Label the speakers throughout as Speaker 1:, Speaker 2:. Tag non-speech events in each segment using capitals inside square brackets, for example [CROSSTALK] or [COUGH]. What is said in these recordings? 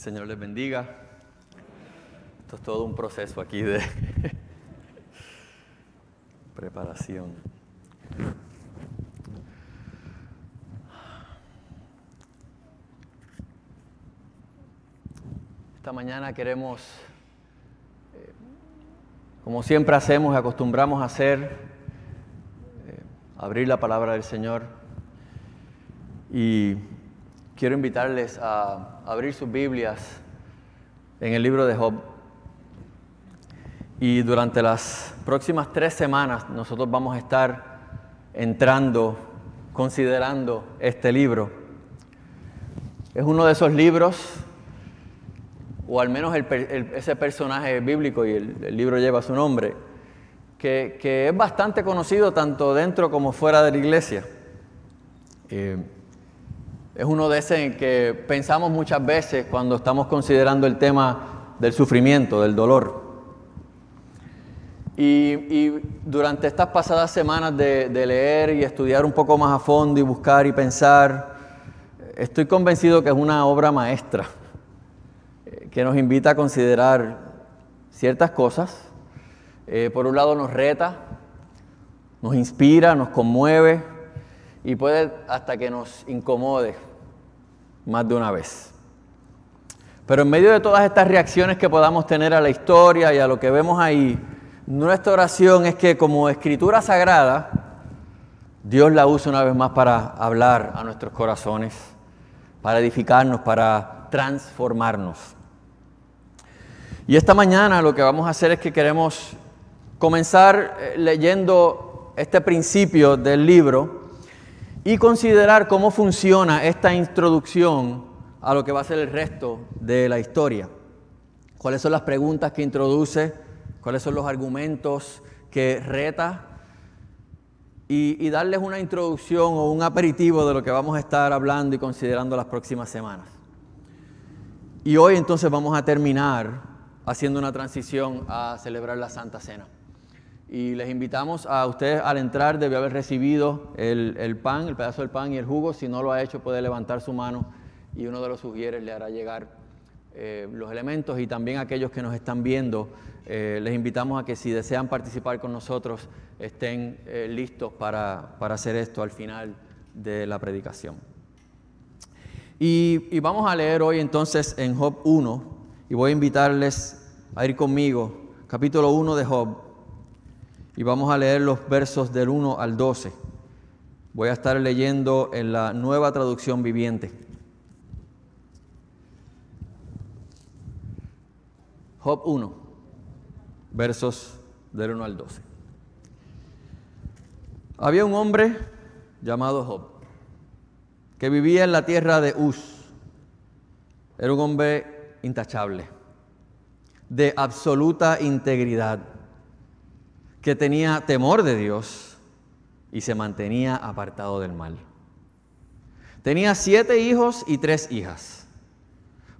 Speaker 1: Señor les bendiga. Esto es todo un proceso aquí de [LAUGHS] preparación. Esta mañana queremos, eh, como siempre hacemos, y acostumbramos a hacer, eh, abrir la palabra del Señor y quiero invitarles a abrir sus Biblias en el libro de Job. Y durante las próximas tres semanas nosotros vamos a estar entrando, considerando este libro. Es uno de esos libros, o al menos ese personaje bíblico y el, libro lleva su nombre, que, es bastante conocido tanto dentro como fuera de la iglesia. Eh, es uno de esos en que pensamos muchas veces cuando estamos considerando el tema del sufrimiento, del dolor. Y, durante estas pasadas semanas de, leer y estudiar un poco más a fondo y buscar y pensar, estoy convencido que es una obra maestra eh, que nos invita a considerar ciertas cosas. Eh, por un lado nos reta, nos inspira, nos conmueve y puede hasta que nos incomode más de una vez. Pero en medio de todas estas reacciones que podamos tener a la historia y a lo que vemos ahí, nuestra oración es que como escritura sagrada, Dios la usa una vez más para hablar a nuestros corazones, para edificarnos, para transformarnos. Y esta mañana lo que vamos a hacer es que queremos comenzar eh, leyendo este principio del libro y considerar cómo funciona esta introducción a lo que va a ser el resto de la historia. ¿Cuáles son las preguntas que introduce? ¿Cuáles son los argumentos que reta? Y, darles una introducción o un aperitivo de lo que vamos a estar hablando y considerando las próximas semanas. Y hoy entonces vamos a terminar haciendo una transición a celebrar la Santa Cena y les invitamos a ustedes al entrar, debe haber recibido el, pan, el pedazo del pan y el jugo. Si no lo ha hecho, puede levantar su mano y uno de los sugieres le hará llegar eh, los elementos y también aquellos que nos están viendo. Eh, les invitamos a que si desean participar con nosotros, estén eh, listos para, hacer esto al final de la predicación. Y, y vamos a leer hoy entonces en Job 1 y voy a invitarles a ir conmigo, capítulo 1 de Job y vamos a leer los versos del 1 al 12. Voy a estar leyendo en la nueva traducción viviente. Job 1, versos del 1 al 12. Había un hombre llamado Job que vivía en la tierra de Uz. Era un hombre intachable, de absoluta integridad que tenía temor de Dios y se mantenía apartado del mal. Tenía siete hijos y tres hijas.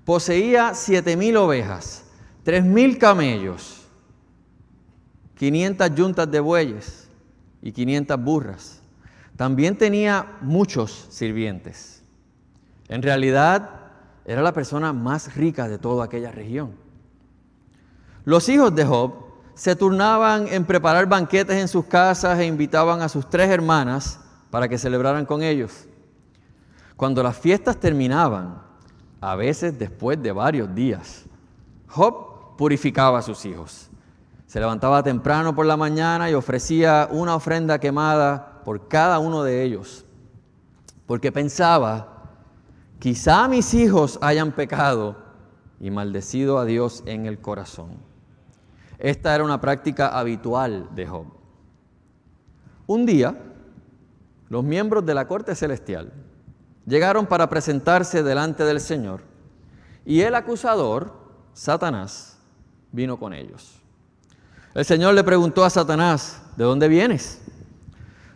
Speaker 1: Poseía siete mil ovejas, tres mil camellos, quinientas yuntas de bueyes y quinientas burras. También tenía muchos sirvientes. En realidad era la persona más rica de toda aquella región. Los hijos de Job se turnaban en preparar banquetes en sus casas e invitaban a sus tres hermanas para que celebraran con ellos. Cuando las fiestas terminaban, a veces después de varios días, Job purificaba a sus hijos. Se levantaba temprano por la mañana y ofrecía una ofrenda quemada por cada uno de ellos, porque pensaba, quizá mis hijos hayan pecado y maldecido a Dios en el corazón. Esta era una práctica habitual de Job. Un día, los miembros de la corte celestial llegaron para presentarse delante del Señor y el acusador, Satanás, vino con ellos. El Señor le preguntó a Satanás, ¿de dónde vienes?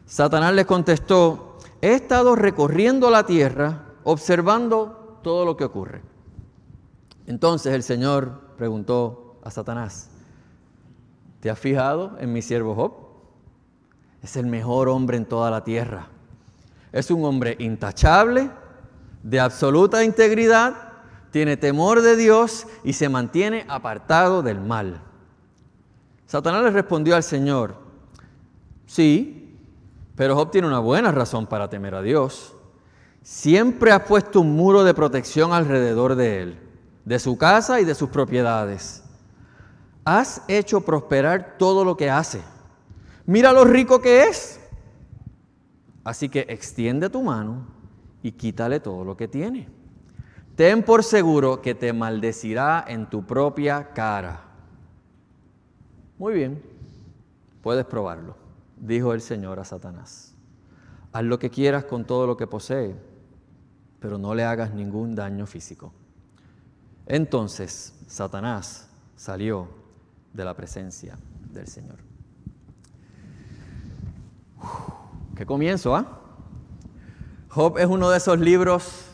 Speaker 1: Satanás les contestó, he estado recorriendo la tierra observando todo lo que ocurre. Entonces el Señor preguntó a Satanás, ¿Te has fijado en mi siervo Job? Es el mejor hombre en toda la tierra. Es un hombre intachable, de absoluta integridad, tiene temor de Dios y se mantiene apartado del mal. Satanás le respondió al Señor, sí, pero Job tiene una buena razón para temer a Dios. Siempre ha puesto un muro de protección alrededor de él, de su casa y de sus propiedades has hecho prosperar todo lo que hace. Mira lo rico que es. Así que extiende tu mano y quítale todo lo que tiene. Ten por seguro que te maldecirá en tu propia cara. Muy bien, puedes probarlo, dijo el Señor a Satanás. Haz lo que quieras con todo lo que posee, pero no le hagas ningún daño físico. Entonces Satanás salió de la presencia del Señor. ¿Qué comienzo, ah? Job es uno de esos libros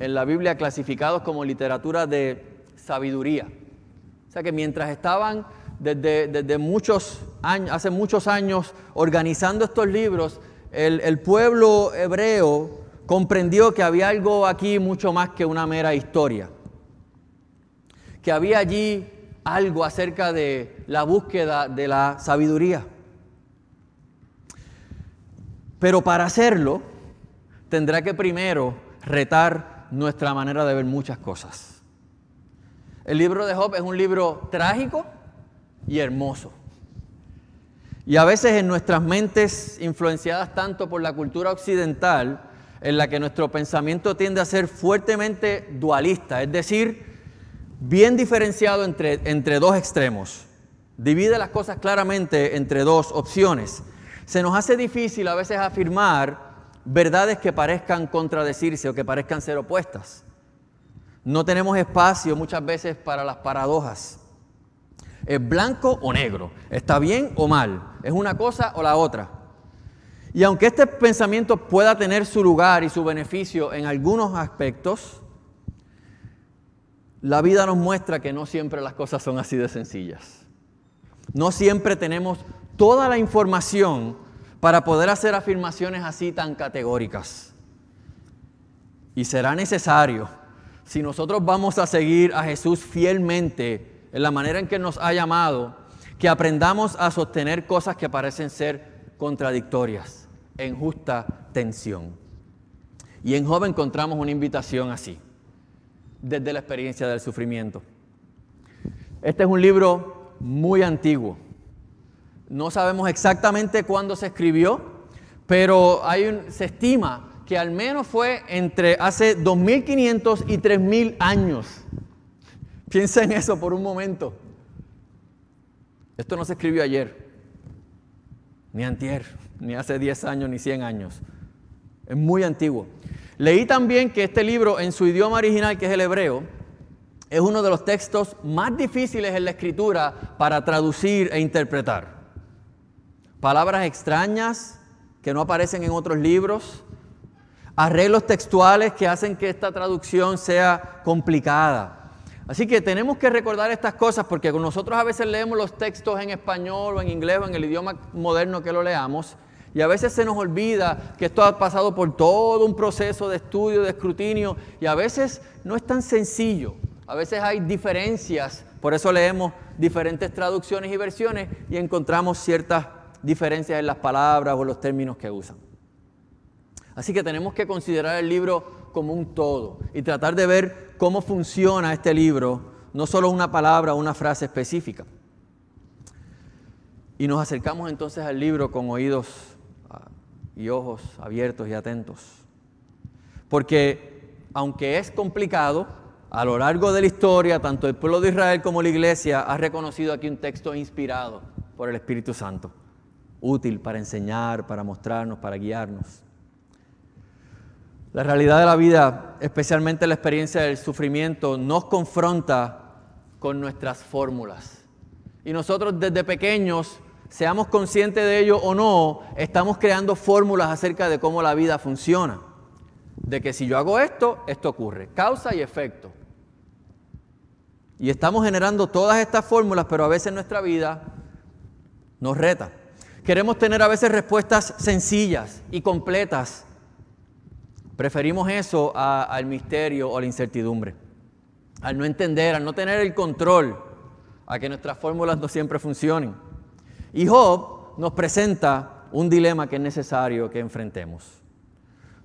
Speaker 1: en la Biblia clasificados como literatura de sabiduría. O sea que mientras estaban desde, muchos años, hace muchos años organizando estos libros, el, el pueblo hebreo comprendió que había algo aquí mucho más que una mera historia, que había allí algo acerca de la búsqueda de la sabiduría. Pero para hacerlo, tendrá que primero retar nuestra manera de ver muchas cosas. El libro de Job es un libro trágico y hermoso. Y a veces en nuestras mentes, influenciadas tanto por la cultura occidental, en la que nuestro pensamiento tiende a ser fuertemente dualista, es decir, bien diferenciado entre, dos extremos. Divide las cosas claramente entre dos opciones. Se nos hace difícil a veces afirmar verdades que parezcan contradecirse o que parezcan ser opuestas. No tenemos espacio muchas veces para las paradojas. ¿Es blanco o negro? ¿Está bien o mal? ¿Es una cosa o la otra? Y aunque este pensamiento pueda tener su lugar y su beneficio en algunos aspectos, la vida nos muestra que no siempre las cosas son así de sencillas. No siempre tenemos toda la información para poder hacer afirmaciones así tan categóricas. Y será necesario, si nosotros vamos a seguir a Jesús fielmente en la manera en que nos ha llamado, que aprendamos a sostener cosas que parecen ser contradictorias, en justa tensión. Y en Job encontramos una invitación así desde la experiencia del sufrimiento. Este es un libro muy antiguo. No sabemos exactamente cuándo se escribió, pero se estima que al menos fue entre hace 2.500 y 3.000 años. Piensa en eso por un momento. Esto no se escribió ayer, ni antier, ni hace 10 años, ni 100 años. Es muy antiguo. Leí también que este libro en su idioma original, que es el hebreo, es uno de los textos más difíciles en la escritura para traducir e interpretar. Palabras extrañas que no aparecen en otros libros, arreglos textuales que hacen que esta traducción sea complicada. Así que tenemos que recordar estas cosas porque nosotros a veces leemos los textos en español o en inglés o en el idioma moderno que lo leamos y a veces se nos olvida que esto ha pasado por todo un proceso de estudio, de escrutinio, y a veces no es tan sencillo. A veces hay diferencias, por eso leemos diferentes traducciones y versiones y encontramos ciertas diferencias en las palabras o los términos que usan. Así que tenemos que considerar el libro como un todo y tratar de ver cómo funciona este libro, no solo una palabra o una frase específica. Y nos acercamos entonces al libro con oídos y ojos abiertos y atentos. Porque aunque es complicado, a lo largo de la historia, tanto el pueblo de Israel como la iglesia ha reconocido aquí un texto inspirado por el Espíritu Santo, útil para enseñar, para mostrarnos, para guiarnos. La realidad de la vida, especialmente la experiencia del sufrimiento, nos confronta con nuestras fórmulas. Y nosotros desde pequeños Seamos conscientes de ello o no, estamos creando fórmulas acerca de cómo la vida funciona. De que si yo hago esto, esto ocurre. Causa y efecto. Y estamos generando todas estas fórmulas, pero a veces nuestra vida nos reta. Queremos tener a veces respuestas sencillas y completas. Preferimos eso al misterio o a la incertidumbre. Al no entender, al no tener el control, a que nuestras fórmulas no siempre funcionen. Y Job nos presenta un dilema que es necesario que enfrentemos.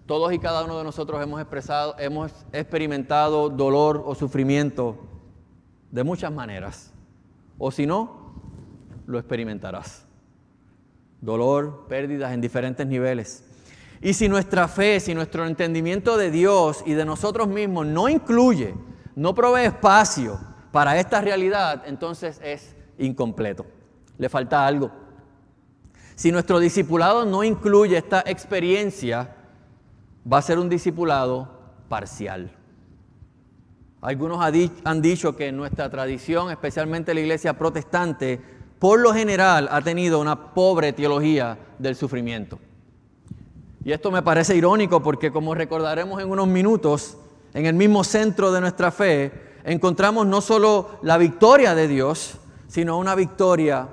Speaker 1: Todos y cada uno de nosotros hemos, expresado, hemos experimentado dolor o sufrimiento de muchas maneras. O si no, lo experimentarás. Dolor, pérdidas en diferentes niveles. Y si nuestra fe, si nuestro entendimiento de Dios y de nosotros mismos no incluye, no provee espacio para esta realidad, entonces es incompleto le falta algo. Si nuestro discipulado no incluye esta experiencia, va a ser un discipulado parcial. Algunos han dicho que nuestra tradición, especialmente la iglesia protestante, por lo general ha tenido una pobre teología del sufrimiento. Y esto me parece irónico porque como recordaremos en unos minutos, en el mismo centro de nuestra fe encontramos no solo la victoria de Dios, sino una victoria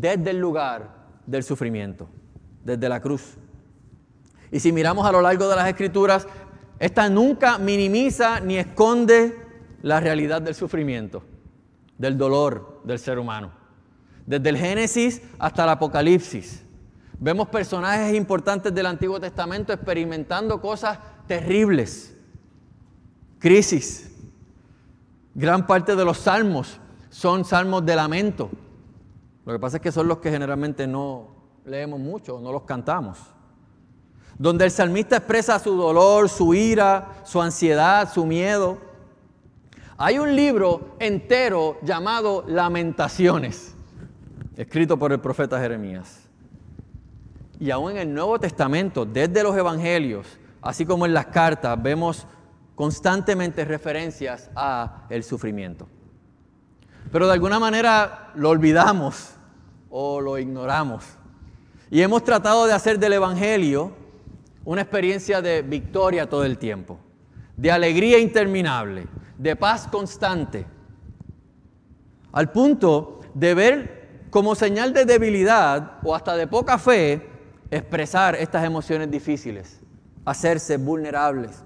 Speaker 1: desde el lugar del sufrimiento, desde la cruz. Y si miramos a lo largo de las escrituras, esta nunca minimiza ni esconde la realidad del sufrimiento, del dolor del ser humano. Desde el Génesis hasta el Apocalipsis. Vemos personajes importantes del Antiguo Testamento experimentando cosas terribles, crisis. Gran parte de los salmos son salmos de lamento, lo que pasa es que son los que generalmente no leemos mucho, no los cantamos. Donde el salmista expresa su dolor, su ira, su ansiedad, su miedo. Hay un libro entero llamado Lamentaciones, escrito por el profeta Jeremías. Y aún en el Nuevo Testamento, desde los Evangelios, así como en las cartas, vemos constantemente referencias a el sufrimiento. Pero de alguna manera lo olvidamos o lo ignoramos. Y hemos tratado de hacer del Evangelio una experiencia de victoria todo el tiempo, de alegría interminable, de paz constante, al punto de ver como señal de debilidad o hasta de poca fe expresar estas emociones difíciles, hacerse vulnerables.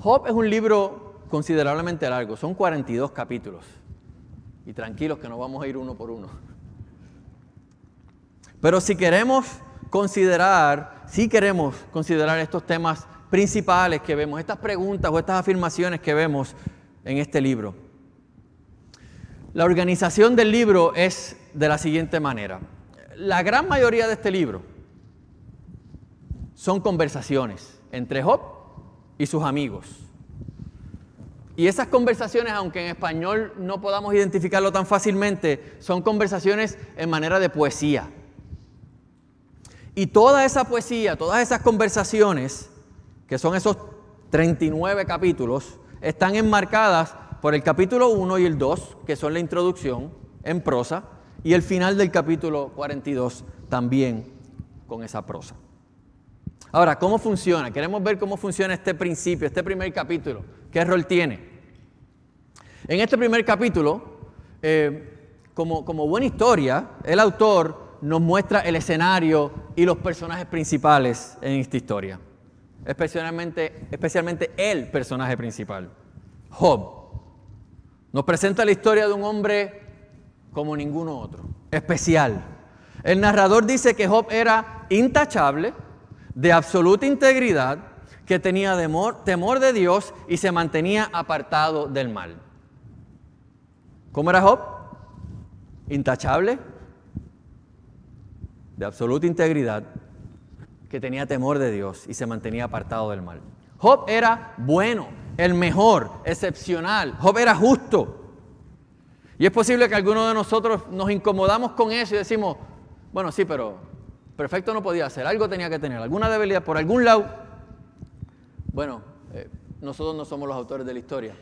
Speaker 1: Job es un libro considerablemente largo, son 42 capítulos. Y tranquilos que nos vamos a ir uno por uno. Pero si queremos considerar, si queremos considerar estos temas principales que vemos, estas preguntas o estas afirmaciones que vemos en este libro. La organización del libro es de la siguiente manera. La gran mayoría de este libro son conversaciones entre Job y sus amigos. Y esas conversaciones, aunque en español no podamos identificarlo tan fácilmente, son conversaciones en manera de poesía. Y toda esa poesía, todas esas conversaciones, que son esos 39 capítulos, están enmarcadas por el capítulo 1 y el 2, que son la introducción en prosa, y el final del capítulo 42 también con esa prosa. Ahora, ¿cómo funciona? Queremos ver cómo funciona este principio, este primer capítulo. ¿Qué rol tiene? En este primer capítulo, eh, como, buena historia, el autor nos muestra el escenario y los personajes principales en esta historia. Especialmente, el personaje principal, Job. Nos presenta la historia de un hombre como ninguno otro, especial. El narrador dice que Job era intachable, de absoluta integridad, que tenía temor de Dios y se mantenía apartado del mal. ¿Cómo era Job? Intachable, de absoluta integridad, que tenía temor de Dios y se mantenía apartado del mal. Job era bueno, el mejor, excepcional. Job era justo. Y es posible que algunos de nosotros nos incomodamos con eso y decimos, bueno, sí, pero perfecto no podía ser, algo tenía que tener, alguna debilidad por algún lado. Bueno, eh, nosotros no somos los autores de la historia.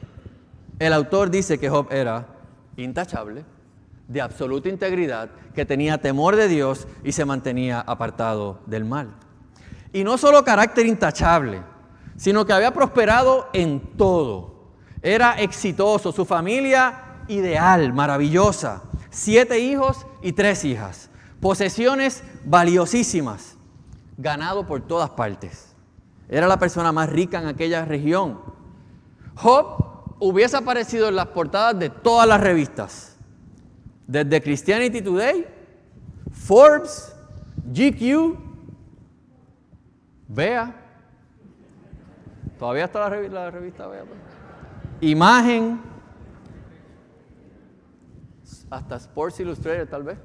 Speaker 1: El autor dice que Job era intachable, de absoluta integridad, que tenía temor de Dios y se mantenía apartado del mal. Y no solo carácter intachable, sino que había prosperado en todo. Era exitoso, su familia ideal, maravillosa. Siete hijos y tres hijas. Posesiones valiosísimas, ganado por todas partes. Era la persona más rica en aquella región. Job hubiese aparecido en las portadas de todas las revistas, desde Christianity Today, Forbes, GQ, Vea, todavía está la, revista, Vea, pues. Imagen, hasta Sports Illustrated tal vez.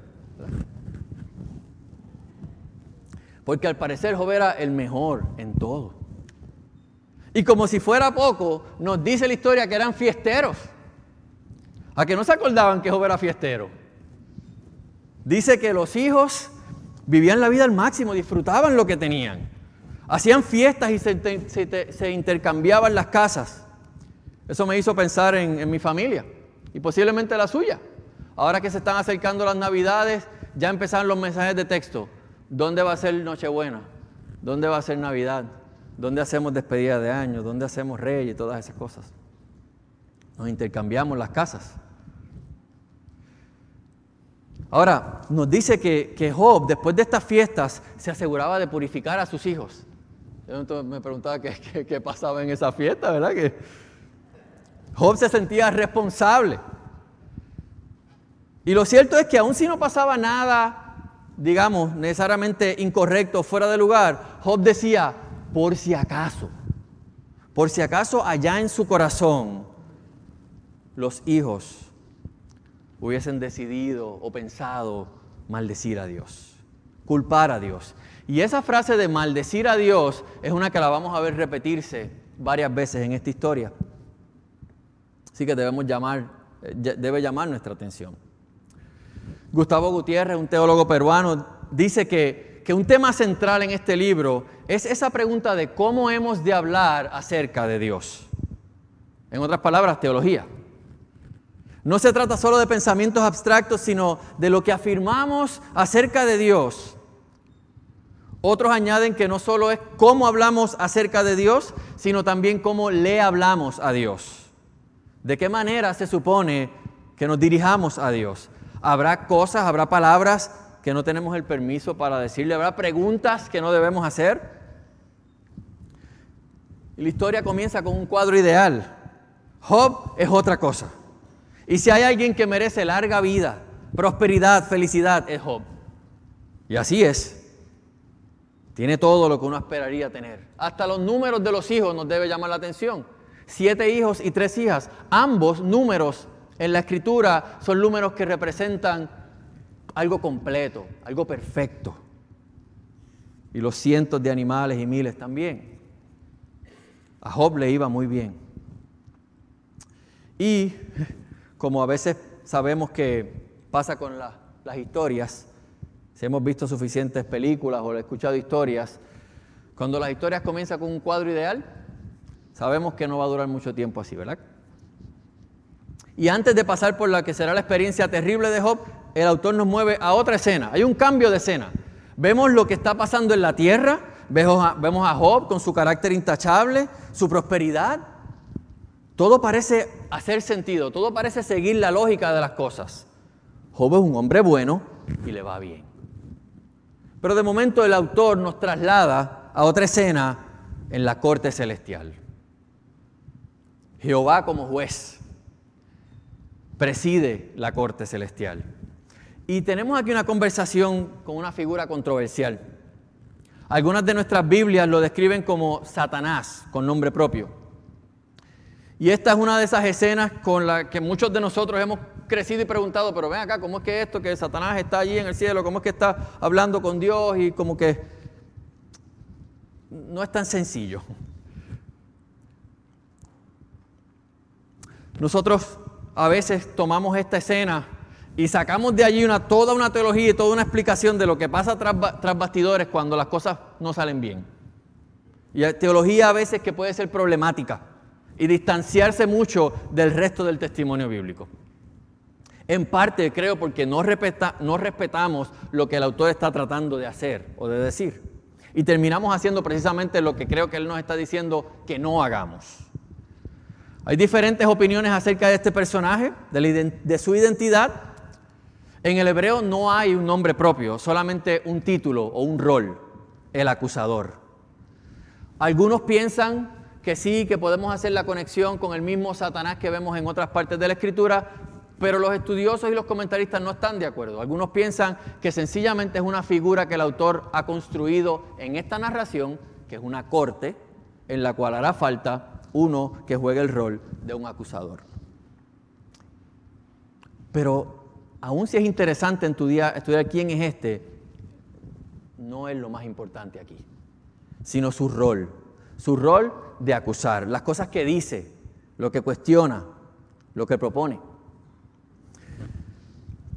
Speaker 1: Porque al parecer Job era el mejor en todo. Y como si fuera poco, nos dice la historia que eran fiesteros. A que no se acordaban que Job era fiestero. Dice que los hijos vivían la vida al máximo, disfrutaban lo que tenían. Hacían fiestas y se, intercambiaban las casas. Eso me hizo pensar en, mi familia y posiblemente la suya. Ahora que se están acercando las navidades, ya empezaron los mensajes de texto. ¿Dónde va a ser Nochebuena? ¿Dónde va a ser Navidad? ¿Dónde hacemos despedida de año? ¿Dónde hacemos reyes? y Todas esas cosas. Nos intercambiamos las casas. Ahora, nos dice que, Job, después de estas fiestas, se aseguraba de purificar a sus hijos. Yo me preguntaba qué, pasaba en esa fiesta, ¿verdad? Que Job se sentía responsable. Y lo cierto es que aun si no pasaba nada, digamos, necesariamente incorrecto, fuera de lugar, Job decía, por si acaso, por si acaso allá en su corazón los hijos hubiesen decidido o pensado maldecir a Dios, culpar a Dios. Y esa frase de maldecir a Dios es una que la vamos a ver repetirse varias veces en esta historia. Así que debemos llamar, eh, debe llamar nuestra atención. Gustavo Gutiérrez, un teólogo peruano, dice que que un tema central en este libro es esa pregunta de cómo hemos de hablar acerca de Dios. En otras palabras, teología. No se trata solo de pensamientos abstractos, sino de lo que afirmamos acerca de Dios. Otros añaden que no solo es cómo hablamos acerca de Dios, sino también cómo le hablamos a Dios. ¿De qué manera se supone que nos dirijamos a Dios? Habrá cosas, habrá palabras que no tenemos el permiso para decirle, habrá preguntas que no debemos hacer. Y la historia comienza con un cuadro ideal. Job es otra cosa. Y si hay alguien que merece larga vida, prosperidad, felicidad, es Job. Y así es. Tiene todo lo que uno esperaría tener. Hasta los números de los hijos nos debe llamar la atención. Siete hijos y tres hijas. Ambos números en la escritura son números que representan algo completo, algo perfecto. Y los cientos de animales y miles también. A Job le iba muy bien. Y como a veces sabemos que pasa con las historias, si hemos visto suficientes películas o escuchado historias, cuando las historias comienzan con un cuadro ideal, sabemos que no va a durar mucho tiempo así, ¿verdad? Y antes de pasar por la que será la experiencia terrible de Job, el autor nos mueve a otra escena. Hay un cambio de escena. Vemos lo que está pasando en la tierra, vemos a, Job con su carácter intachable, su prosperidad. Todo parece hacer sentido, todo parece seguir la lógica de las cosas. Job es un hombre bueno y le va bien. Pero de momento el autor nos traslada a otra escena en la corte celestial. Jehová como juez preside la corte celestial. Y tenemos aquí una conversación con una figura controversial. Algunas de nuestras Biblias lo describen como Satanás, con nombre propio. Y esta es una de esas escenas con la que muchos de nosotros hemos crecido y preguntado, pero ven acá, ¿cómo es que esto, que Satanás está allí en el cielo, cómo es que está hablando con Dios y como que no es tan sencillo. Nosotros a veces tomamos esta escena y sacamos de allí una, toda una teología y toda una explicación de lo que pasa tras, bastidores cuando las cosas no salen bien. Y hay teología a veces que puede ser problemática y distanciarse mucho del resto del testimonio bíblico. En parte creo porque no, respetamos lo que el autor está tratando de hacer o de decir. Y terminamos haciendo precisamente lo que creo que él nos está diciendo que no hagamos. Hay diferentes opiniones acerca de este personaje, de su identidad, en el hebreo no hay un nombre propio, solamente un título o un rol, el acusador. Algunos piensan que sí, que podemos hacer la conexión con el mismo Satanás que vemos en otras partes de la Escritura, pero los estudiosos y los comentaristas no están de acuerdo. Algunos piensan que sencillamente es una figura que el autor ha construido en esta narración, que es una corte en la cual hará falta uno que juegue el rol de un acusador. Pero Aún si es interesante en estudiar quién es este, no es lo más importante aquí, sino su rol, su rol de acusar, las cosas que dice, lo que cuestiona, lo que propone.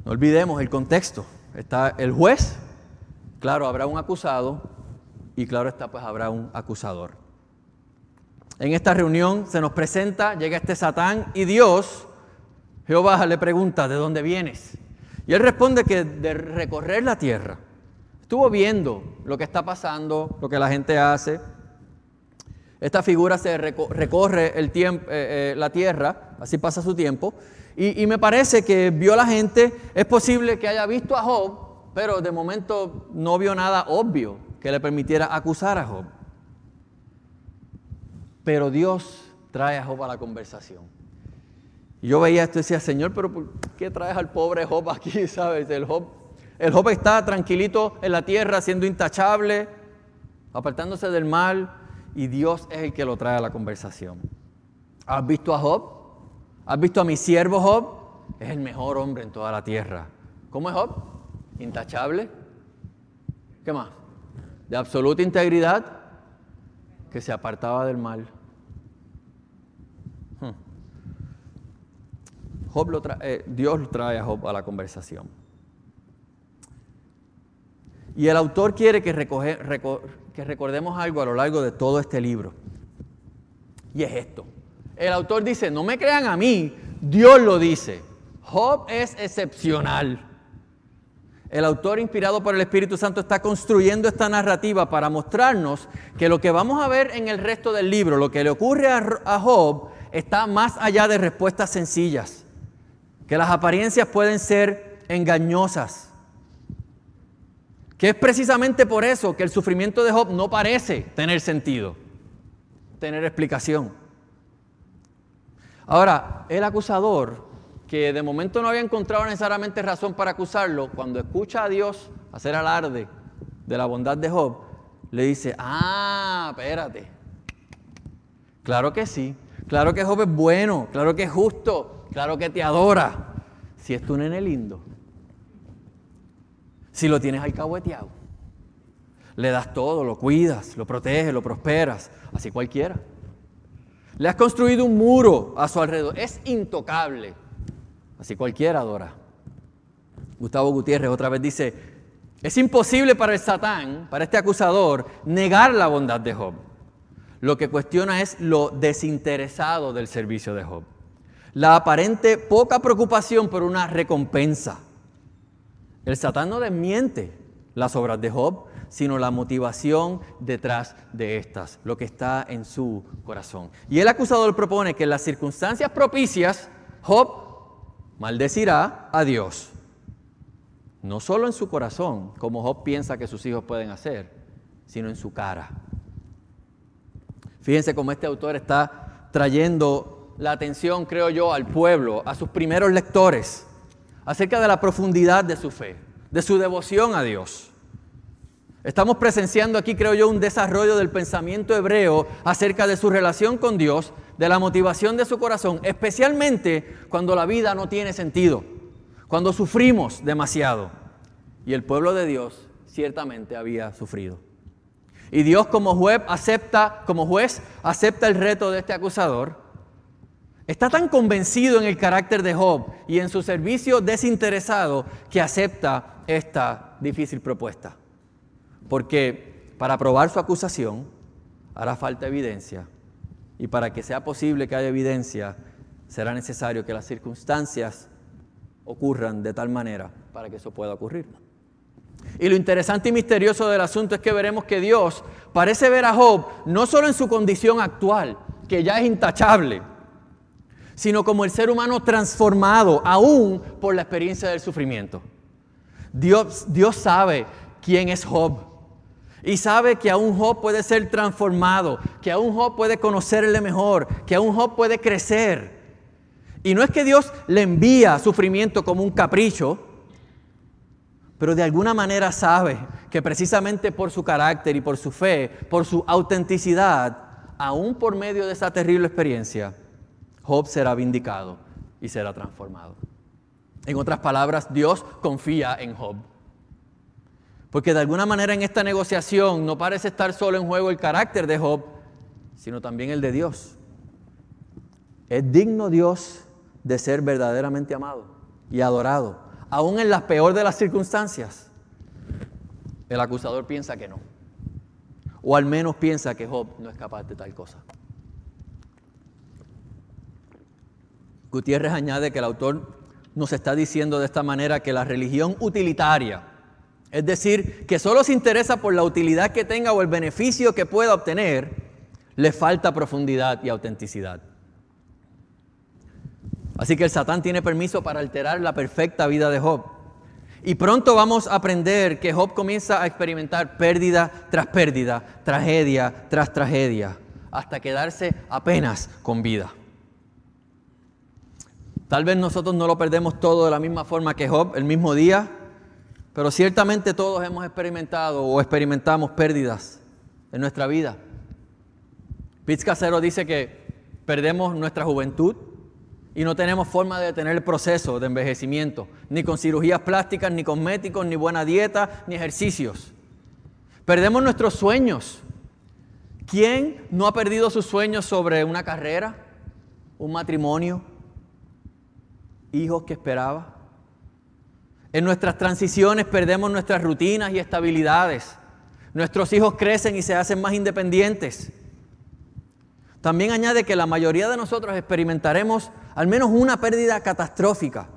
Speaker 1: No olvidemos el contexto. Está el juez, claro, habrá un acusado y claro está, pues habrá un acusador. En esta reunión se nos presenta, llega este Satán y Dios Jehová le pregunta, ¿de dónde vienes? Y él responde que de recorrer la tierra. Estuvo viendo lo que está pasando, lo que la gente hace. Esta figura se recorre el tiempo, eh, eh, la tierra, así pasa su tiempo. y me parece que vio a la gente, es posible que haya visto a Job, pero de momento no vio nada obvio que le permitiera acusar a Job. Pero Dios trae a Job a la conversación. Y yo veía esto y decía, Señor, pero qué traes al pobre Job aquí? [LAUGHS] ¿Sabes? El Job, el Job está tranquilito en la tierra, siendo intachable, apartándose del mal, y Dios es el que lo trae a la conversación. ¿Has visto a Job? ¿Has visto a mi siervo Job? Es el mejor hombre en toda la tierra. ¿Cómo es Job? Intachable. ¿Qué más? De absoluta integridad, que se apartaba del mal. Hmm. Dios lo eh, Dios trae a Job a la conversación. Y el autor quiere que, que recordemos algo a lo largo de todo este libro. Y es esto. El autor dice, no me crean a mí, Dios lo dice. Job es excepcional. El autor inspirado por el Espíritu Santo está construyendo esta narrativa para mostrarnos que lo que vamos a ver en el resto del libro, lo que le ocurre a Job, está más allá de respuestas sencillas que las apariencias pueden ser engañosas. Que es precisamente por eso que el sufrimiento de Job no parece tener sentido, tener explicación. Ahora, el acusador, que de momento no había encontrado necesariamente razón para acusarlo, cuando escucha a Dios hacer alarde de la bondad de Job, le dice, ah, espérate. Claro que sí, claro que Job es bueno, claro que es justo, Claro que te adora. Si es tu nene lindo. Si lo tienes al cabo Tiago. Le das todo, lo cuidas, lo proteges, lo prosperas. Así cualquiera. Le has construido un muro a su alrededor. Es intocable. Así cualquiera adora. Gustavo Gutiérrez otra vez dice, es imposible para el Satán, para este acusador, negar la bondad de Job. Lo que cuestiona es lo desinteresado del servicio de Job la aparente poca preocupación por una recompensa. El Satán no desmiente las obras de Job, sino la motivación detrás de estas, lo que está en su corazón. Y el acusador propone que en las circunstancias propicias, Job maldecirá a Dios. No solo en su corazón, como Job piensa que sus hijos pueden hacer, sino en su cara. Fíjense cómo este autor está trayendo la atención, creo yo, al pueblo, a sus primeros lectores, acerca de la profundidad de su fe, de su devoción a Dios. Estamos presenciando aquí, creo yo, un desarrollo del pensamiento hebreo acerca de su relación con Dios, de la motivación de su corazón, especialmente cuando la vida no tiene sentido, cuando sufrimos demasiado. Y el pueblo de Dios ciertamente había sufrido. Y Dios como juez acepta, como juez, acepta el reto de este acusador Está tan convencido en el carácter de Job y en su servicio desinteresado que acepta esta difícil propuesta. Porque para probar su acusación hará falta evidencia y para que sea posible que haya evidencia será necesario que las circunstancias ocurran de tal manera para que eso pueda ocurrir. Y lo interesante y misterioso del asunto es que veremos que Dios parece ver a Job no solo en su condición actual, que ya es intachable, sino como el ser humano transformado aún por la experiencia del sufrimiento. Dios, Dios sabe quién es Job. Y sabe que un Job puede ser transformado, que un Job puede conocerle mejor, que un Job puede crecer. Y no es que Dios le envía sufrimiento como un capricho, pero de alguna manera sabe que precisamente por su carácter y por su fe, por su autenticidad, aún por medio de esa terrible experiencia, Job será vindicado y será transformado. En otras palabras, Dios confía en Job. Porque de alguna manera en esta negociación no parece estar solo en juego el carácter de Job, sino también el de Dios. Es digno Dios de ser verdaderamente amado y adorado, aún en las peor de las circunstancias. El acusador piensa que no. O al menos piensa que Job no es capaz de tal cosa. Gutiérrez añade que el autor nos está diciendo de esta manera que la religión utilitaria, es decir, que solo se interesa por la utilidad que tenga o el beneficio que pueda obtener, le falta profundidad y autenticidad. Así que el Satán tiene permiso para alterar la perfecta vida de Job. Y pronto vamos a aprender que Job comienza a experimentar pérdida tras pérdida, tragedia tras tragedia, hasta quedarse apenas con vida. Tal vez nosotros no lo perdemos todo de la misma forma que Job el mismo día, pero ciertamente todos hemos experimentado o experimentamos pérdidas en nuestra vida. Piz Casero dice que perdemos nuestra juventud y no tenemos forma de detener el proceso de envejecimiento, ni con cirugías plásticas, ni cosméticos, ni buena dieta, ni ejercicios. Perdemos nuestros sueños. ¿Quién no ha perdido sus sueños sobre una carrera, un matrimonio, hijos que esperaba. En nuestras transiciones perdemos nuestras rutinas y estabilidades. Nuestros hijos crecen y se hacen más independientes. También añade que la mayoría de nosotros experimentaremos al menos una pérdida catastrófica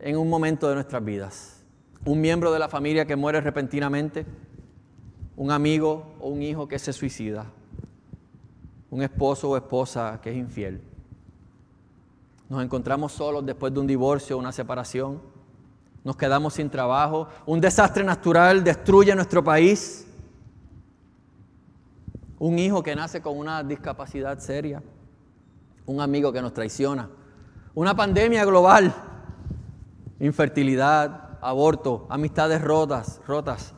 Speaker 1: en un momento de nuestras vidas. Un miembro de la familia que muere repentinamente, un amigo o un hijo que se suicida, un esposo o esposa que es infiel nos encontramos solos después de un divorcio, una separación, nos quedamos sin trabajo, un desastre natural destruye nuestro país, un hijo que nace con una discapacidad seria, un amigo que nos traiciona, una pandemia global, infertilidad, aborto, amistades rotas, rotas,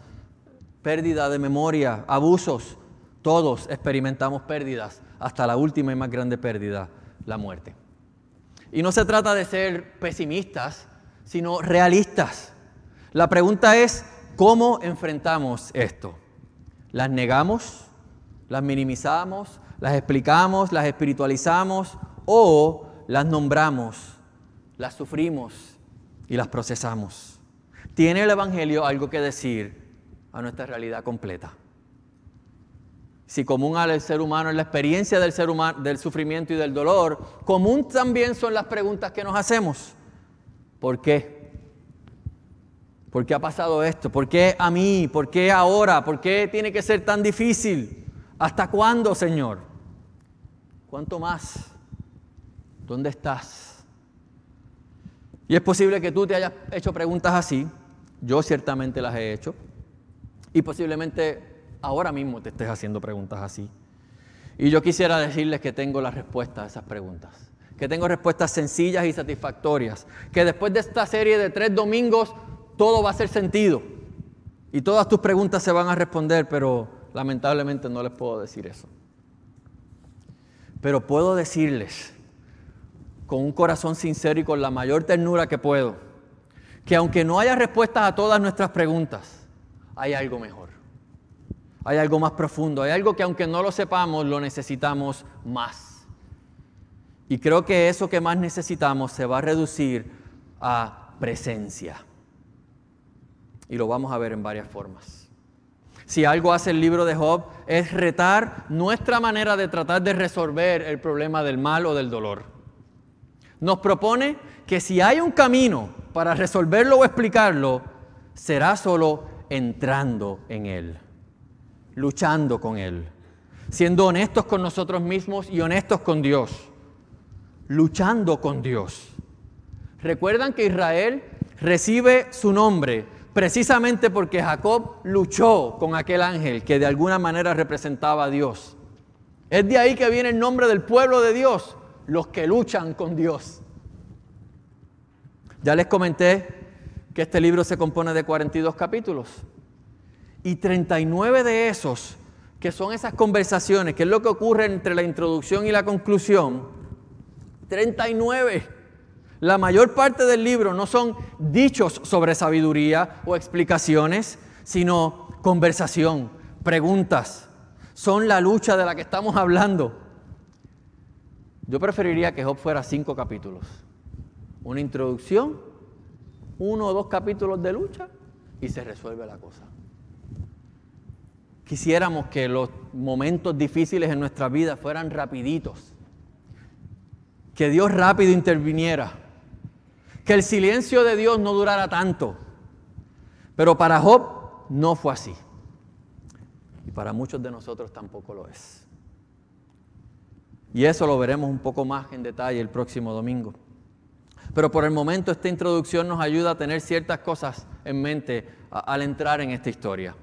Speaker 1: pérdida de memoria, abusos, todos experimentamos pérdidas, hasta la última y más grande pérdida, la muerte. Y no se trata de ser pesimistas, sino realistas. La pregunta es, ¿cómo enfrentamos esto? ¿Las negamos? ¿Las minimizamos? ¿Las explicamos? ¿Las espiritualizamos? ¿O las nombramos? ¿Las sufrimos? ¿Y las procesamos? ¿Tiene el Evangelio algo que decir a nuestra realidad completa? Si común al ser humano es la experiencia del ser humano, del sufrimiento y del dolor, común también son las preguntas que nos hacemos. ¿Por qué? ¿Por qué ha pasado esto? ¿Por qué a mí? ¿Por qué ahora? ¿Por qué tiene que ser tan difícil? ¿Hasta cuándo, Señor? ¿Cuánto más? ¿Dónde estás? Y es posible que tú te hayas hecho preguntas así. Yo ciertamente las he hecho. Y posiblemente ahora mismo te estés haciendo preguntas así. Y yo quisiera decirles que tengo las respuestas a esas preguntas, que tengo respuestas sencillas y satisfactorias, que después de esta serie de tres domingos todo va a hacer sentido y todas tus preguntas se van a responder, pero lamentablemente no les puedo decir eso. Pero puedo decirles con un corazón sincero y con la mayor ternura que puedo, que aunque no haya respuestas a todas nuestras preguntas, hay algo mejor hay algo más profundo, hay algo que aunque no lo sepamos, lo necesitamos más. Y creo que eso que más necesitamos se va a reducir a presencia. Y lo vamos a ver en varias formas. Si algo hace el libro de Job es retar nuestra manera de tratar de resolver el problema del mal o del dolor. Nos propone que si hay un camino para resolverlo o explicarlo, será solo entrando en él luchando con Él, siendo honestos con nosotros mismos y honestos con Dios, luchando con Dios. Recuerdan que Israel recibe su nombre precisamente porque Jacob luchó con aquel ángel que de alguna manera representaba a Dios. Es de ahí que viene el nombre del pueblo de Dios, los que luchan con Dios. Ya les comenté que este libro se compone de 42 capítulos. Y 39 de esos, que son esas conversaciones, que es lo que ocurre entre la introducción y la conclusión, 39, la mayor parte del libro no son dichos sobre sabiduría o explicaciones, sino conversación, preguntas. Son la lucha de la que estamos hablando. Yo preferiría que Job fuera cinco capítulos. Una introducción, uno o dos capítulos de lucha y se resuelve la cosa. Quisiéramos que los momentos difíciles en nuestra vida fueran rapiditos. Que Dios rápido interviniera. Que el silencio de Dios no durara tanto. Pero para Job no fue así. Y para muchos de nosotros tampoco lo es. Y eso lo veremos un poco más en detalle el próximo domingo. Pero por el momento esta introducción nos ayuda a tener ciertas cosas en mente al entrar en esta historia.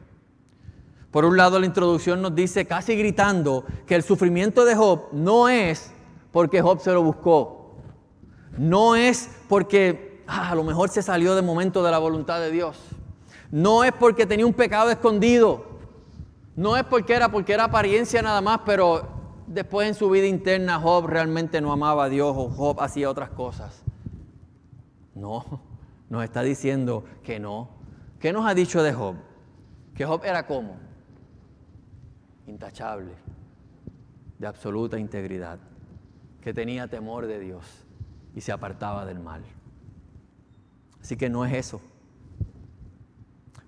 Speaker 1: Por un lado, la introducción nos dice casi gritando que el sufrimiento de Job no es porque Job se lo buscó. No es porque ah, a lo mejor se salió de momento de la voluntad de Dios. No es porque tenía un pecado escondido. No es porque era porque era apariencia nada más, pero después en su vida interna Job realmente no amaba a Dios o Job hacía otras cosas. No, nos está diciendo que no. ¿Qué nos ha dicho de Job? Que Job era como intachable, de absoluta integridad, que tenía temor de Dios y se apartaba del mal. Así que no es eso.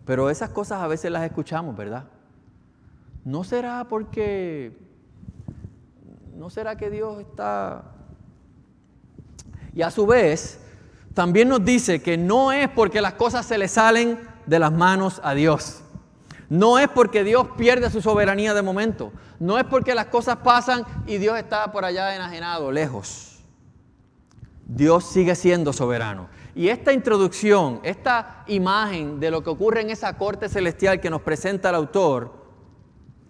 Speaker 1: Pero esas cosas a veces las escuchamos, ¿verdad? ¿No será porque... ¿No será que Dios está... Y a su vez, también nos dice que no es porque las cosas se le salen de las manos a Dios. No es porque Dios pierde su soberanía de momento. No es porque las cosas pasan y Dios está por allá enajenado, lejos. Dios sigue siendo soberano. Y esta introducción, esta imagen de lo que ocurre en esa corte celestial que nos presenta el autor,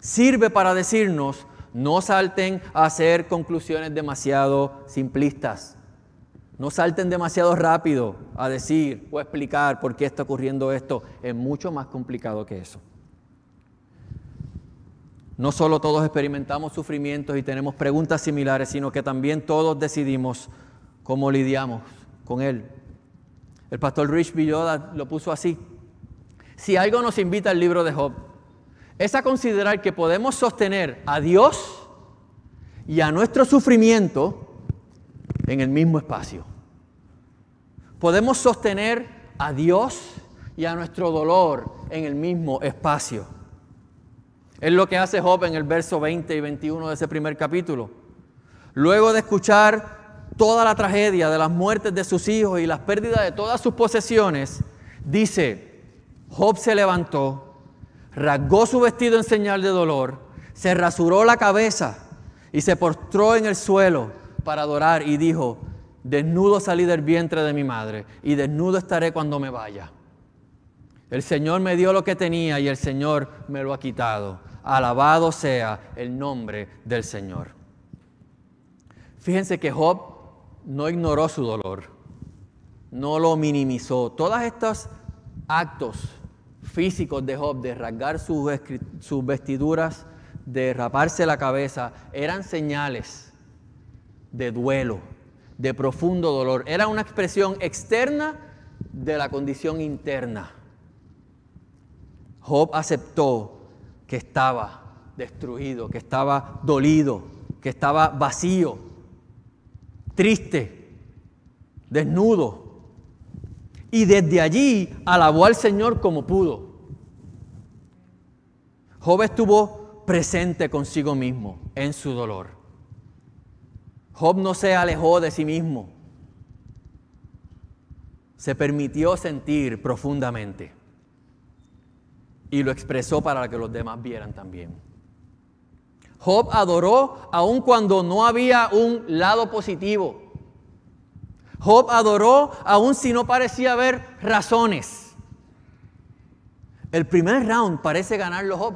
Speaker 1: sirve para decirnos, no salten a hacer conclusiones demasiado simplistas. No salten demasiado rápido a decir o explicar por qué está ocurriendo esto. Es mucho más complicado que eso. No solo todos experimentamos sufrimientos y tenemos preguntas similares, sino que también todos decidimos cómo lidiamos con él. El pastor Rich Villoda lo puso así. Si algo nos invita al libro de Job, es a considerar que podemos sostener a Dios y a nuestro sufrimiento en el mismo espacio. Podemos sostener a Dios y a nuestro dolor en el mismo espacio. Es lo que hace Job en el verso 20 y 21 de ese primer capítulo. Luego de escuchar toda la tragedia de las muertes de sus hijos y las pérdidas de todas sus posesiones, dice, Job se levantó, rasgó su vestido en señal de dolor, se rasuró la cabeza y se postró en el suelo para adorar y dijo, desnudo salí del vientre de mi madre y desnudo estaré cuando me vaya. El Señor me dio lo que tenía y el Señor me lo ha quitado. Alabado sea el nombre del Señor. Fíjense que Job no ignoró su dolor, no lo minimizó. Todos estos actos físicos de Job, de rasgar sus, vestiduras, de raparse la cabeza, eran señales de duelo, de profundo dolor. Era una expresión externa de la condición interna. Job aceptó que estaba destruido, que estaba dolido, que estaba vacío, triste, desnudo. Y desde allí alabó al Señor como pudo. Job estuvo presente consigo mismo en su dolor. Job no se alejó de sí mismo. Se permitió sentir profundamente y lo expresó para que los demás vieran también. Job adoró aun cuando no había un lado positivo. Job adoró aun si no parecía haber razones. El primer round parece ganarlo Job.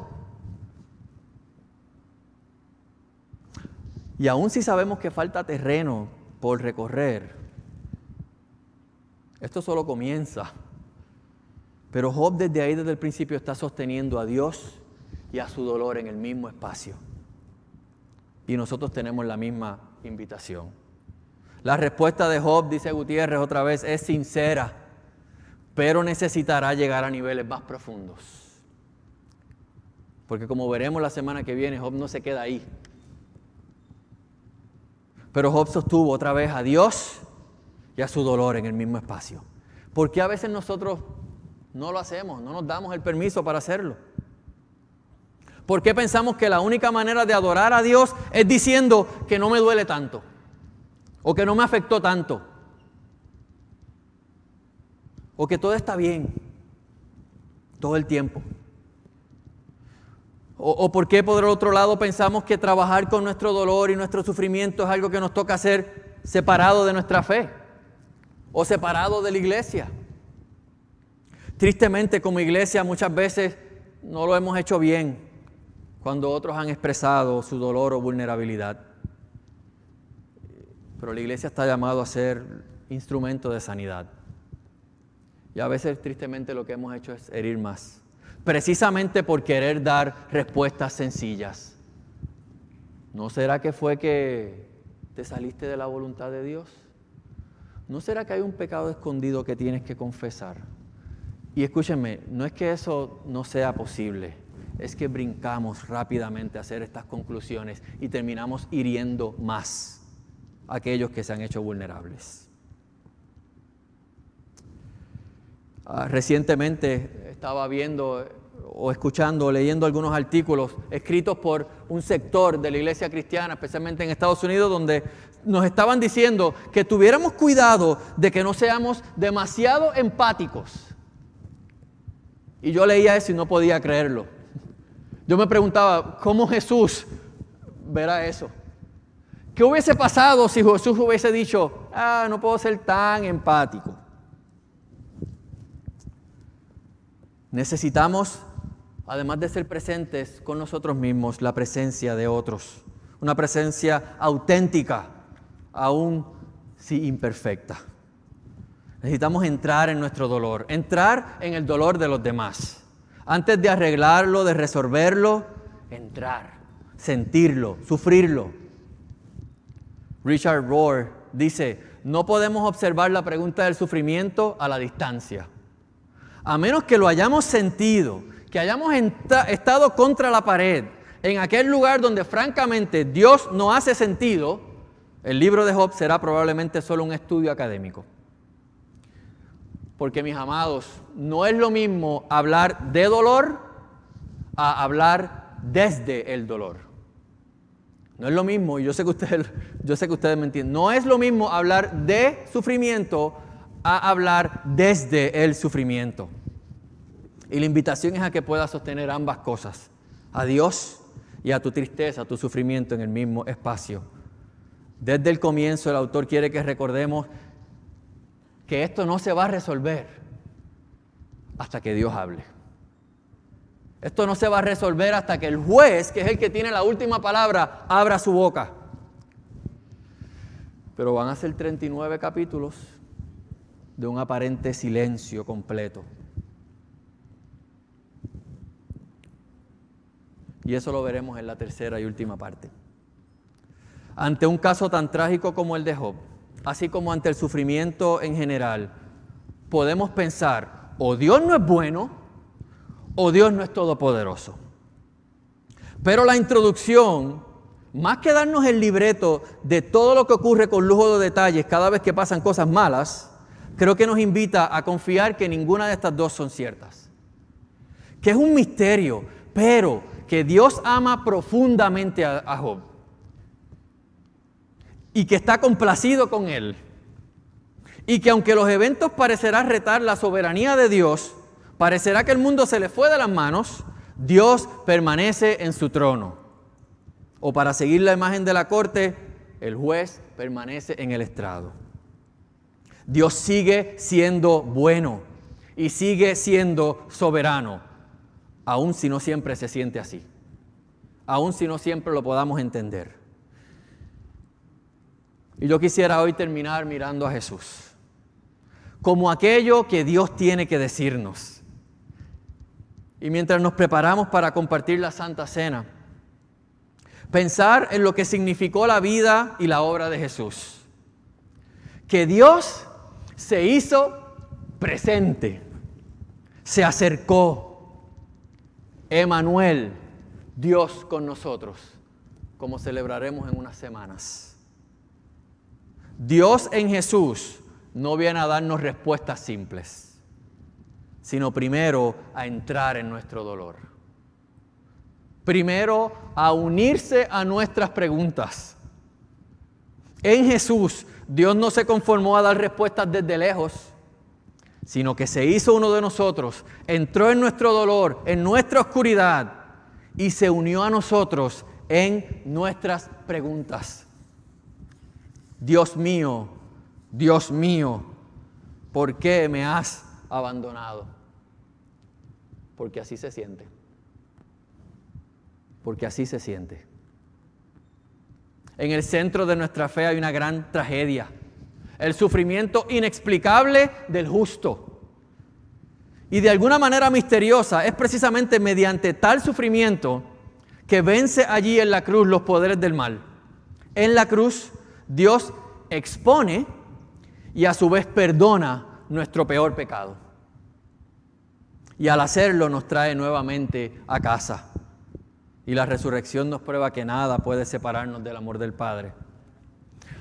Speaker 1: Y aun si sabemos que falta terreno por recorrer, esto solo comienza. Pero Job desde ahí, desde el principio, está sosteniendo a Dios y a su dolor en el mismo espacio. Y nosotros tenemos la misma invitación. La respuesta de Job, dice Gutiérrez otra vez, es sincera, pero necesitará llegar a niveles más profundos. Porque como veremos la semana que viene, Job no se queda ahí. Pero Job sostuvo otra vez a Dios y a su dolor en el mismo espacio. Porque a veces nosotros no lo hacemos, no nos damos el permiso para hacerlo. ¿Por qué pensamos que la única manera de adorar a Dios es diciendo que no me duele tanto o que no me afectó tanto o que todo está bien todo el tiempo? O, por qué por el otro lado pensamos que trabajar con nuestro dolor y nuestro sufrimiento es algo que nos toca hacer separado de nuestra fe o separado de la iglesia? Tristemente como iglesia muchas veces no lo hemos hecho bien cuando otros han expresado su dolor o vulnerabilidad. Pero la iglesia está llamada a ser instrumento de sanidad. Y a veces tristemente lo que hemos hecho es herir más, precisamente por querer dar respuestas sencillas. ¿No será que fue que te saliste de la voluntad de Dios? ¿No será que hay un pecado escondido que tienes que confesar? Y escúchenme, no es que eso no sea posible, es que brincamos rápidamente a hacer estas conclusiones y terminamos hiriendo más a aquellos que se han hecho vulnerables. Ah, recientemente estaba viendo eh, o escuchando o leyendo algunos artículos escritos por un sector de la iglesia cristiana, especialmente en Estados Unidos, donde nos estaban diciendo que tuviéramos cuidado de que no seamos demasiado empáticos y yo leía eso y no podía creerlo. Yo me preguntaba, ¿cómo Jesús verá eso? ¿Qué hubiese pasado si Jesús hubiese dicho, ah, no puedo ser tan empático? Necesitamos, además de ser presentes con nosotros mismos, la presencia de otros. Una presencia auténtica, aún si imperfecta. Necesitamos entrar en nuestro dolor, entrar en el dolor de los demás. Antes de arreglarlo, de resolverlo, entrar, sentirlo, sufrirlo. Richard Rohr dice, no podemos observar la pregunta del sufrimiento a la distancia. A menos que lo hayamos sentido, que hayamos estado contra la pared, en aquel lugar donde francamente Dios no hace sentido, el libro de Job será probablemente solo un estudio académico. Porque mis amados, no es lo mismo hablar de dolor a hablar desde el dolor. No es lo mismo, y yo sé que ustedes, yo sé que ustedes me entienden, no es lo mismo hablar de sufrimiento a hablar desde el sufrimiento. Y la invitación es a que puedas sostener ambas cosas, a Dios y a tu tristeza, a tu sufrimiento en el mismo espacio. Desde el comienzo el autor quiere que recordemos que esto no se va a resolver hasta que Dios hable. Esto no se va a resolver hasta que el juez, que es el que tiene la última palabra, abra su boca. Pero van a ser 39 capítulos de un aparente silencio completo. Y eso lo veremos en la tercera y última parte. Ante un caso tan trágico como el de Job, así como ante el sufrimiento en general, podemos pensar, o Dios no es bueno, o Dios no es todopoderoso. Pero la introducción, más que darnos el libreto de todo lo que ocurre con lujo de detalles cada vez que pasan cosas malas, creo que nos invita a confiar que ninguna de estas dos son ciertas. Que es un misterio, pero que Dios ama profundamente a, Job y que está complacido con Él. Y que aunque los eventos parecerán retar la soberanía de Dios, parecerá que el mundo se le fue de las manos, Dios permanece en su trono. O para seguir la imagen de la corte, el juez permanece en el estrado. Dios sigue siendo bueno y sigue siendo soberano, aun si no siempre se siente así, aun si no siempre lo podamos entender. Y yo quisiera hoy terminar mirando a Jesús como aquello que Dios tiene que decirnos. Y mientras nos preparamos para compartir la Santa Cena, pensar en lo que significó la vida y la obra de Jesús. Que Dios se hizo presente, se acercó. Emanuel, Dios con nosotros, como celebraremos en unas semanas. Dios en Jesús no viene a darnos respuestas simples, sino primero a entrar en nuestro dolor. Primero a unirse a nuestras preguntas. En Jesús Dios no se conformó a dar respuestas desde lejos, sino que se hizo uno de nosotros, entró en nuestro dolor, en nuestra oscuridad y se unió a nosotros en nuestras preguntas. Dios mío, Dios mío, ¿por qué me has abandonado? Porque así se siente. Porque así se siente. En el centro de nuestra fe hay una gran tragedia. El sufrimiento inexplicable del justo. Y de alguna manera misteriosa es precisamente mediante tal sufrimiento que vence allí en la cruz los poderes del mal. En la cruz Dios expone y a su vez perdona nuestro peor pecado. Y al hacerlo nos trae nuevamente a casa. Y la resurrección nos prueba que nada puede separarnos del amor del Padre.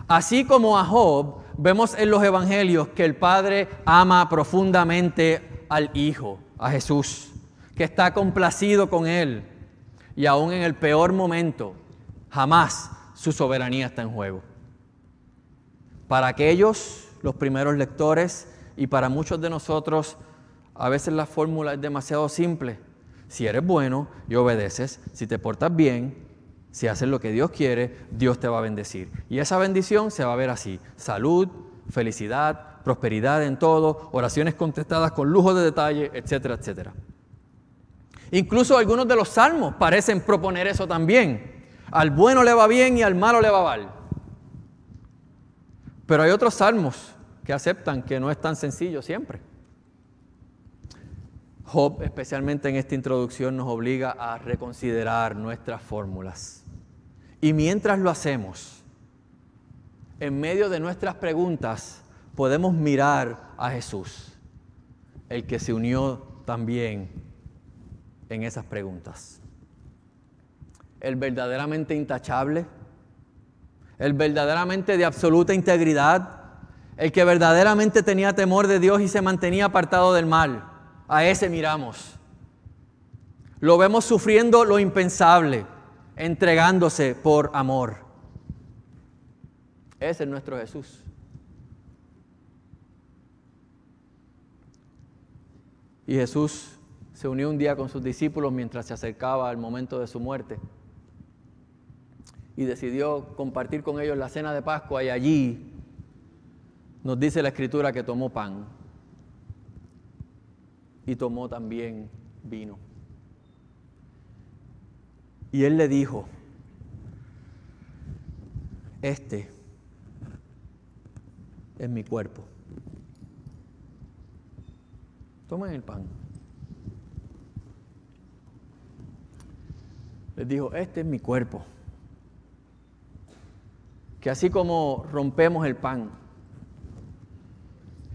Speaker 1: Así como a Job, vemos en los evangelios que el Padre ama profundamente al Hijo, a Jesús, que está complacido con Él. Y aún en el peor momento, jamás su soberanía está en juego. Para aquellos, los primeros lectores, y para muchos de nosotros, a veces la fórmula es demasiado simple. Si eres bueno y obedeces, si te portas bien, si haces lo que Dios quiere, Dios te va a bendecir. Y esa bendición se va a ver así. Salud, felicidad, prosperidad en todo, oraciones contestadas con lujo de detalle, etcétera, etcétera. Incluso algunos de los salmos parecen proponer eso también. Al bueno le va bien y al malo le va mal. Pero hay otros salmos que aceptan que no es tan sencillo siempre. Job, especialmente en esta introducción, nos obliga a reconsiderar nuestras fórmulas. Y mientras lo hacemos, en medio de nuestras preguntas, podemos mirar a Jesús, el que se unió también en esas preguntas. El verdaderamente intachable, el verdaderamente de absoluta integridad, el que verdaderamente tenía temor de Dios y se mantenía apartado del mal. A ese miramos. Lo vemos sufriendo lo impensable, entregándose por amor. Ese es nuestro Jesús. Y Jesús se unió un día con sus discípulos mientras se acercaba al momento de su muerte y decidió compartir con ellos la cena de Pascua y allí nos dice la escritura que tomó pan y tomó también vino. Y él le dijo, este es mi cuerpo. Tomen el pan. Les dijo, este es mi cuerpo que así como rompemos el pan,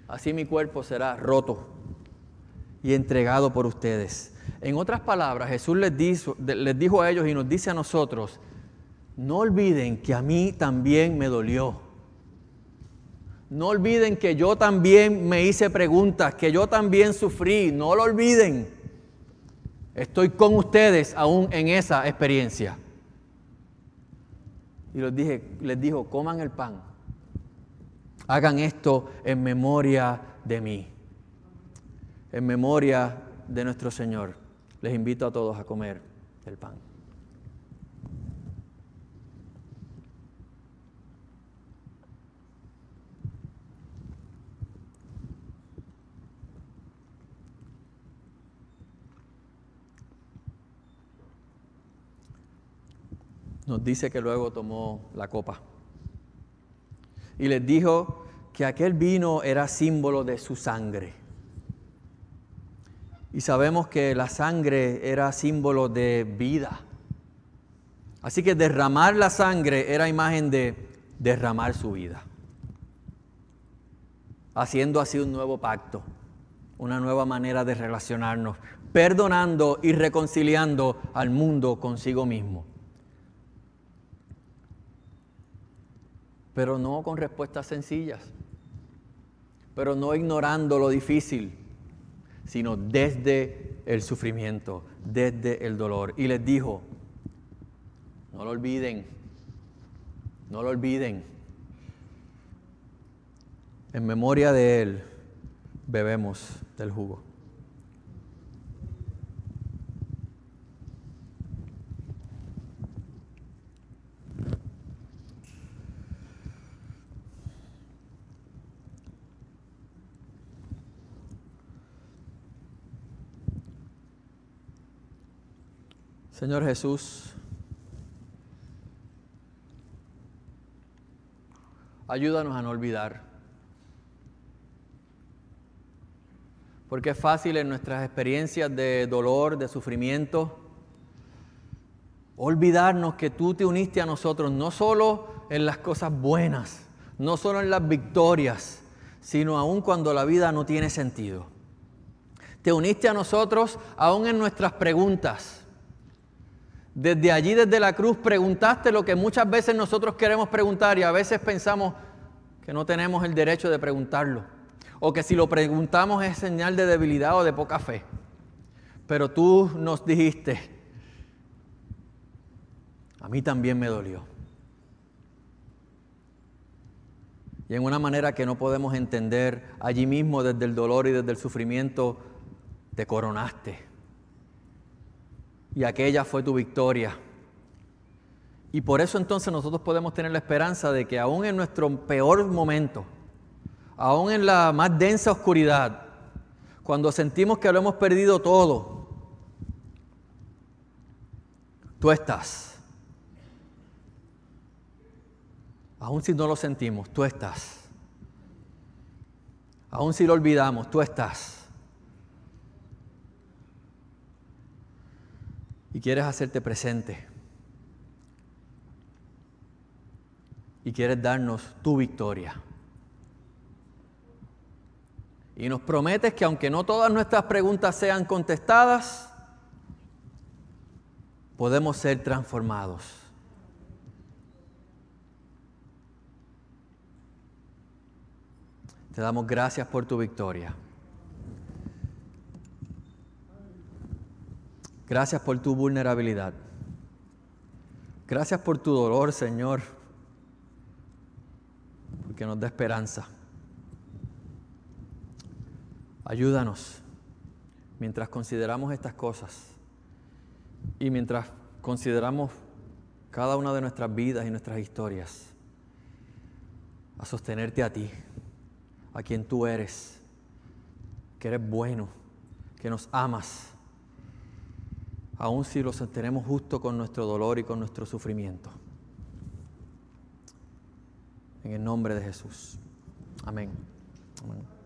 Speaker 1: así mi cuerpo será roto y entregado por ustedes. En otras palabras, Jesús les dijo, les dijo a ellos y nos dice a nosotros, no olviden que a mí también me dolió. No olviden que yo también me hice preguntas, que yo también sufrí. No lo olviden. Estoy con ustedes aún en esa experiencia y dije, les dijo, coman el pan. Hagan esto en memoria de mí, en memoria de nuestro Señor. Les invito a todos a comer el pan. nos dice que luego tomó la copa. Y les dijo que aquel vino era símbolo de su sangre. Y sabemos que la sangre era símbolo de vida. Así que derramar la sangre era imagen de derramar su vida. Haciendo así un nuevo pacto, una nueva manera de relacionarnos, perdonando y reconciliando al mundo consigo mismo. pero no con respuestas sencillas, pero no ignorando lo difícil, sino desde el sufrimiento, desde el dolor. Y les dijo, no lo olviden, no lo olviden. En memoria de Él bebemos del jugo. Señor Jesús, ayúdanos a no olvidar. Porque es fácil en nuestras experiencias de dolor, de sufrimiento, olvidarnos que tú te uniste a nosotros no solo en las cosas buenas, no solo en las victorias, sino aún cuando la vida no tiene sentido. Te uniste a nosotros aún en nuestras preguntas desde allí, desde la cruz, preguntaste lo que muchas veces nosotros queremos preguntar y a veces pensamos que no tenemos el derecho de preguntarlo. O que si lo preguntamos es señal de debilidad o de poca fe. Pero tú nos dijiste, a mí también me dolió. Y en una manera que no podemos entender, allí mismo desde el dolor y desde el sufrimiento, te coronaste y aquella fue tu victoria. Y por eso entonces nosotros podemos tener la esperanza de que aún en nuestro peor momento, aún en la más densa oscuridad, cuando sentimos que lo hemos perdido todo, tú estás. Aún si no lo sentimos, tú estás. Aún si lo olvidamos, tú estás. y quieres hacerte presente. Y quieres darnos tu victoria. Y nos prometes que aunque no todas nuestras preguntas sean contestadas, podemos ser transformados. Te damos gracias por tu victoria. Gracias por tu vulnerabilidad. Gracias por tu dolor, Señor, porque nos da esperanza. Ayúdanos mientras consideramos estas cosas y mientras consideramos cada una de nuestras vidas y nuestras historias, a sostenerte a ti, a quien tú eres, que eres bueno, que nos amas aun si los sostenemos justo con nuestro dolor y con nuestro sufrimiento. En el nombre de Jesús. Amén. Amén.